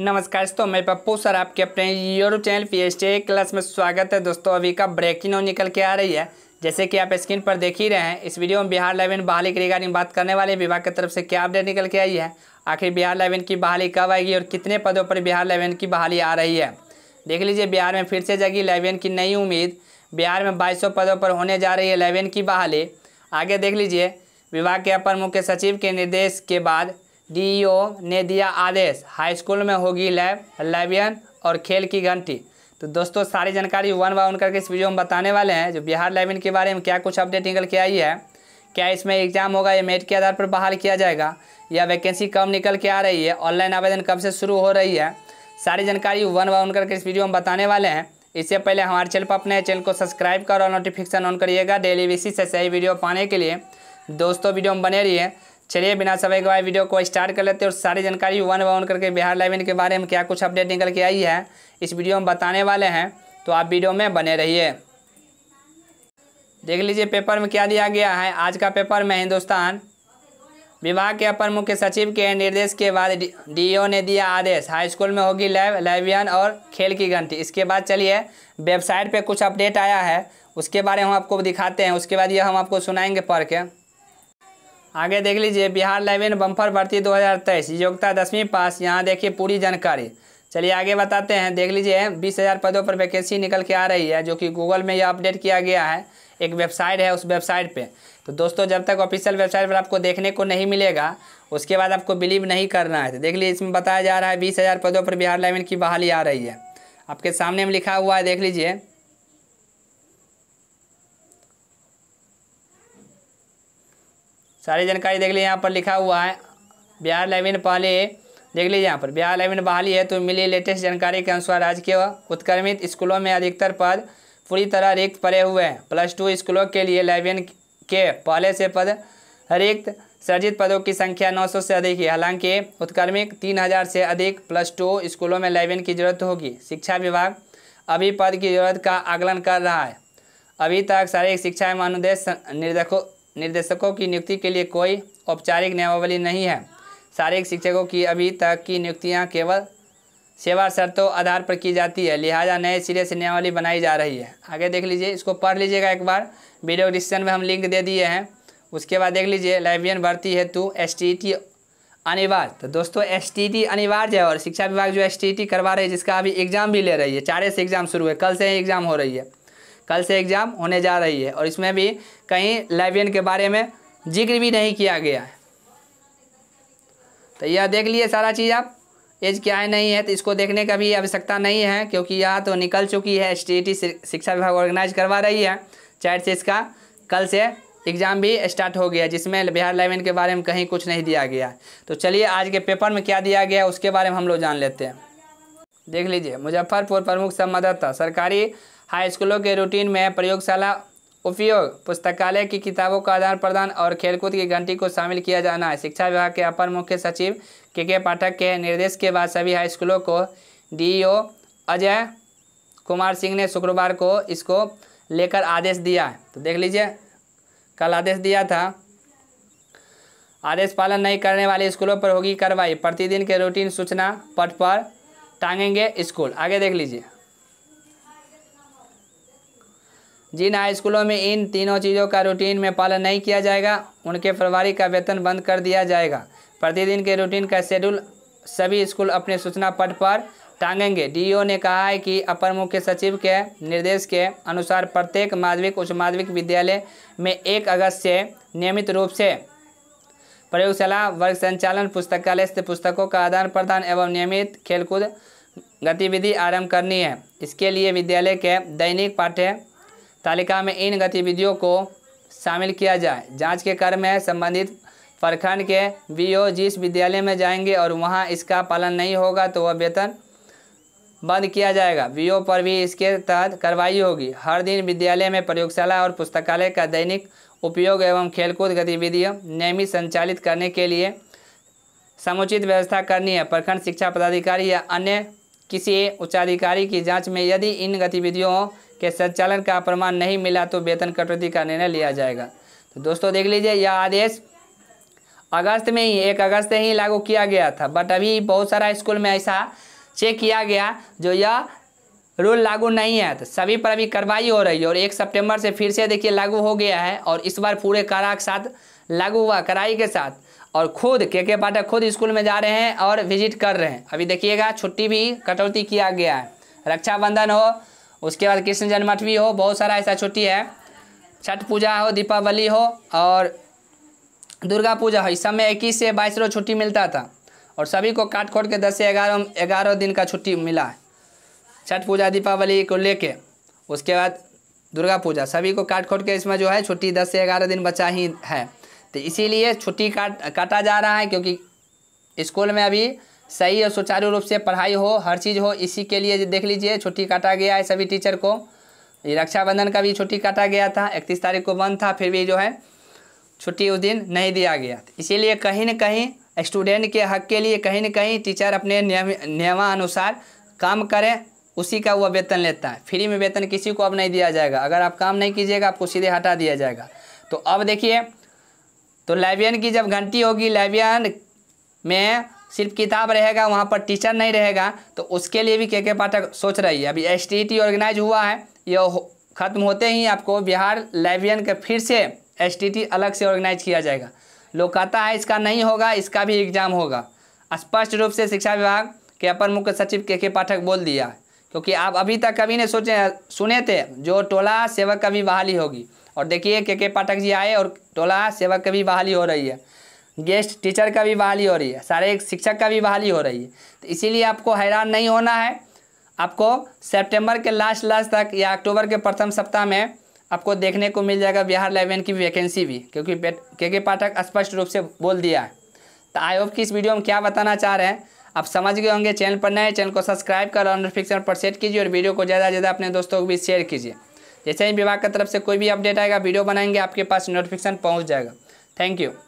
नमस्कार दोस्तों मैं पप्पू सर आपके अपने YouTube channel P H class में स्वागत है दोस्तों अभी का ब्रेकिंग न्यूज निकल के आ रही है जैसे कि आप स्क्रीन पर देख ही रहे हैं इस वीडियो में बिहार लाइवन बहाली की रिगार्डिंग बात करने वाले विभाग की तरफ से क्या अपडेट निकल के आई है आखिर बिहार लाइवन की बहाली कब आएगी और कितने पदों पर बिहार लाइवन की बहाली आ रही है देख लीजिए बिहार में फिर से जगी लाइवन की नई उम्मीद बिहार में बाईस पदों पर होने जा रही है लाइवन की बहाली आगे देख लीजिए विभाग के अपर मुख्य सचिव के निर्देश के बाद डीईओ ने दिया आदेश हाई स्कूल में होगी लैब लाइबियन और खेल की घंटी तो दोस्तों सारी जानकारी वन बाय वन करके इस वीडियो में बताने वाले हैं जो बिहार लाइबियन के बारे में क्या कुछ अपडेट निकल के आई है क्या इसमें एग्जाम होगा या मेट के आधार पर बहाल किया जाएगा या वैकेंसी कम निकल के आ रही है ऑनलाइन आवेदन कब से शुरू हो रही है सारी जानकारी वन बाय वन करके इस वीडियो में बताने वाले हैं इससे पहले हमारे चैनल पर अपने चैनल को सब्सक्राइब कर और नोटिफिकेशन ऑन करिएगा डेली बेसिस से सही वीडियो पाने के लिए दोस्तों वीडियो में बने रहिए चलिए बिना समय के वीडियो को स्टार्ट कर लेते हैं और सारी जानकारी वन बाय वन करके बिहार लाइव के बारे में क्या कुछ अपडेट निकल के आई है इस वीडियो में बताने वाले हैं तो आप वीडियो में बने रहिए देख लीजिए पेपर में क्या दिया गया है आज का पेपर में हिंदुस्तान विभाग के अपर मुख्य सचिव के निर्देश के बाद डीईओ ने दिया आदेश हाई स्कूल में होगी लैब लाइवियन और खेल की घंटी इसके बाद चलिए वेबसाइट पे कुछ अपडेट आया है उसके बारे हम आपको दिखाते हैं उसके बाद ये हम आपको सुनाएंगे पढ़ के आगे देख लीजिए बिहार लेवन बम्फर भर्ती 2023 योग्यता दसवीं पास यहाँ देखिए पूरी जानकारी चलिए आगे बताते हैं देख लीजिए बीस हज़ार पदों पर वैकेंसी निकल के आ रही है जो कि गूगल में यह अपडेट किया गया है एक वेबसाइट है उस वेबसाइट पे तो दोस्तों जब तक ऑफिशियल वेबसाइट पर आपको देखने को नहीं मिलेगा उसके बाद आपको बिलीव नहीं करना है तो देख लीजिए इसमें बताया जा रहा है बीस हज़ार पदों पर बिहार लेवन की बहाली आ रही है आपके सामने में लिखा हुआ है देख लीजिए सारी जानकारी देख लीजिए यहाँ पर लिखा हुआ है बिहार लेविन पहले देख लीजिए यहाँ पर बिहार लेविन बहाली है तो मिली लेटेस्ट जानकारी के अनुसार राजकीय उत्क्रमित स्कूलों में अधिकतर पद पूरी तरह रिक्त पड़े हुए हैं प्लस टू स्कूलों के लिए लेविन के पहले से पद रिक्त सर्जित पदों की संख्या नौ से अधिक है हालांकि उत्क्रमिक तीन से अधिक प्लस टू स्कूलों में लेविन की जरूरत होगी शिक्षा विभाग अभी पद की जरूरत का आकलन कर रहा है अभी तक शारीरिक शिक्षा एवं अनुदेश निर्देशों निर्देशकों की नियुक्ति के लिए कोई औपचारिक नियमावली नहीं है शारीरिक शिक्षकों की अभी तक की नियुक्तियाँ केवल सेवा शर्तों आधार पर की जाती है लिहाजा नए सिरे से नियमावली बनाई जा रही है आगे देख लीजिए इसको पढ़ लीजिएगा एक बार वीडियो डिस्क्रिप्शन में हम लिंक दे दिए हैं उसके बाद देख लीजिए लाइब्रेरियन भर्ती हेतु एस टी अनिवार्य तो दोस्तों एस टी अनिवार्य है और शिक्षा विभाग जो एस करवा रही है जिसका अभी एग्ज़ाम भी ले रही है चारे से एग्ज़ाम शुरू है कल से ही एग्ज़ाम हो रही है कल से एग्ज़ाम होने जा रही है और इसमें भी कहीं लाइवियन के बारे में जिक्र भी नहीं किया गया है तो यह देख लिए सारा चीज़ आप एज क्या है नहीं है तो इसको देखने का भी आवश्यकता नहीं है क्योंकि यह तो निकल चुकी है एस शिक्षा विभाग ऑर्गेनाइज करवा रही है चार से तो इसका कल से एग्ज़ाम भी स्टार्ट हो गया जिसमें बिहार लाइवियन के बारे में कहीं कुछ नहीं दिया गया तो चलिए आज के पेपर में क्या दिया गया उसके बारे में हम लोग जान लेते हैं देख लीजिए मुजफ्फरपुर प्रमुख संवाददाता सरकारी हाई स्कूलों के रूटीन में प्रयोगशाला उपयोग पुस्तकालय की किताबों का आदान प्रदान और खेलकूद की घंटी को शामिल किया जाना है शिक्षा विभाग के अपर मुख्य सचिव के के पाठक के निर्देश के बाद सभी हाई स्कूलों को डीईओ अजय कुमार सिंह ने शुक्रवार को इसको लेकर आदेश दिया है तो देख लीजिए कल आदेश दिया था आदेश पालन नहीं करने वाले स्कूलों पर होगी कार्रवाई प्रतिदिन के रूटीन सूचना पट पर टांगेंगे स्कूल आगे देख लीजिए जिन हाई स्कूलों में इन तीनों चीज़ों का रूटीन में पालन नहीं किया जाएगा उनके फरवरी का वेतन बंद कर दिया जाएगा प्रतिदिन के रूटीन का शेड्यूल सभी स्कूल अपने सूचना पट पर टांगेंगे डीईओ ने कहा है कि अपर मुख्य सचिव के निर्देश के अनुसार प्रत्येक माध्यमिक उच्च माध्यमिक विद्यालय में एक अगस्त से नियमित रूप से प्रयोगशाला वर्ग संचालन पुस्तकालय से पुस्तकों का आदान प्रदान एवं नियमित खेलकूद गतिविधि आरंभ करनी है इसके लिए विद्यालय के दैनिक पाठ्य तालिका में इन गतिविधियों को शामिल किया जाए जांच के क्रम में संबंधित प्रखंड के बीओ जिस विद्यालय में जाएंगे और वहाँ इसका पालन नहीं होगा तो वह वेतन बंद किया जाएगा बीओ पर भी इसके तहत कार्रवाई होगी हर दिन विद्यालय में प्रयोगशाला और पुस्तकालय का दैनिक उपयोग एवं खेलकूद गतिविधियों नियमित संचालित करने के लिए समुचित व्यवस्था करनी है प्रखंड शिक्षा पदाधिकारी या अन्य किसी उच्चाधिकारी की जांच में यदि इन गतिविधियों के संचालन का प्रमाण नहीं मिला तो वेतन कटौती का निर्णय लिया जाएगा तो दोस्तों देख लीजिए यह आदेश अगस्त में ही एक अगस्त से ही लागू किया गया था बट अभी बहुत सारा स्कूल में ऐसा चेक किया गया जो यह रूल लागू नहीं है तो सभी पर अभी कार्रवाई हो रही है और एक सितंबर से फिर से देखिए लागू हो गया है और इस बार पूरे कारा के साथ लागू हुआ कड़ाई के साथ और खुद के के पाठक खुद स्कूल में जा रहे हैं और विजिट कर रहे हैं अभी देखिएगा छुट्टी भी कटौती किया गया है रक्षाबंधन हो उसके बाद कृष्ण जन्माष्टमी हो बहुत सारा ऐसा छुट्टी है छठ पूजा हो दीपावली हो और दुर्गा पूजा हो इस समय इक्कीस से बाईस रोज छुट्टी मिलता था और सभी को काट खोट के दस से ग्यारह ग्यारह दिन का छुट्टी मिला है छठ पूजा दीपावली को लेके उसके बाद दुर्गा पूजा सभी को काट खोट के इसमें जो है छुट्टी दस से ग्यारह दिन बचा ही है तो इसीलिए छुट्टी काट काटा जा रहा है क्योंकि स्कूल में अभी सही और सुचारू रूप से पढ़ाई हो हर चीज़ हो इसी के लिए देख लीजिए छुट्टी काटा गया है सभी टीचर को ये रक्षाबंधन का भी छुट्टी काटा गया था इकतीस तारीख को बंद था फिर भी जो है छुट्टी उस दिन नहीं दिया गया इसीलिए कहीं न कहीं स्टूडेंट के हक के लिए कहीं न कहीं टीचर अपने नियम नियमानुसार काम करें उसी का वह वेतन लेता है फ्री में वेतन किसी को अब नहीं दिया जाएगा अगर आप काम नहीं कीजिएगा आपको सीधे हटा दिया जाएगा तो अब देखिए तो लाइब्रेरियन की जब घंटी होगी लाइब्रेरियन में सिर्फ किताब रहेगा वहाँ पर टीचर नहीं रहेगा तो उसके लिए भी के के पाठक सोच रही है अभी एस ऑर्गेनाइज हुआ है यह खत्म होते ही आपको बिहार लाइब्रेरियन के फिर से एस अलग से ऑर्गेनाइज किया जाएगा लोग कहता है इसका नहीं होगा इसका भी एग्जाम होगा स्पष्ट रूप से शिक्षा विभाग के अपर मुख्य सचिव के के पाठक बोल दिया क्योंकि आप अभी तक कभी ने सोचे सुने थे जो टोला सेवक का भी बहाली होगी और देखिए के के पाठक जी आए और टोला सेवक की भी बहाली हो रही है गेस्ट टीचर का भी बहाली हो रही है सारे एक शिक्षक का भी बहाली हो रही है तो इसीलिए आपको हैरान नहीं होना है आपको सितंबर के लास्ट लास्ट तक या अक्टूबर के प्रथम सप्ताह में आपको देखने को मिल जाएगा बिहार लेवन की वैकेंसी भी क्योंकि के के पाठक स्पष्ट रूप से बोल दिया है तो आई होप कि इस वीडियो में क्या बताना चाह रहे हैं आप समझ गए होंगे चैनल पर नए चैनल को सब्सक्राइब कर और नोटिफिकेशन पर सेट कीजिए और वीडियो को ज़्यादा से ज़्यादा अपने दोस्तों को भी शेयर कीजिए जैसे ही विभाग की तरफ से कोई भी अपडेट आएगा वीडियो बनाएंगे आपके पास नोटिफिकेशन पहुँच जाएगा थैंक यू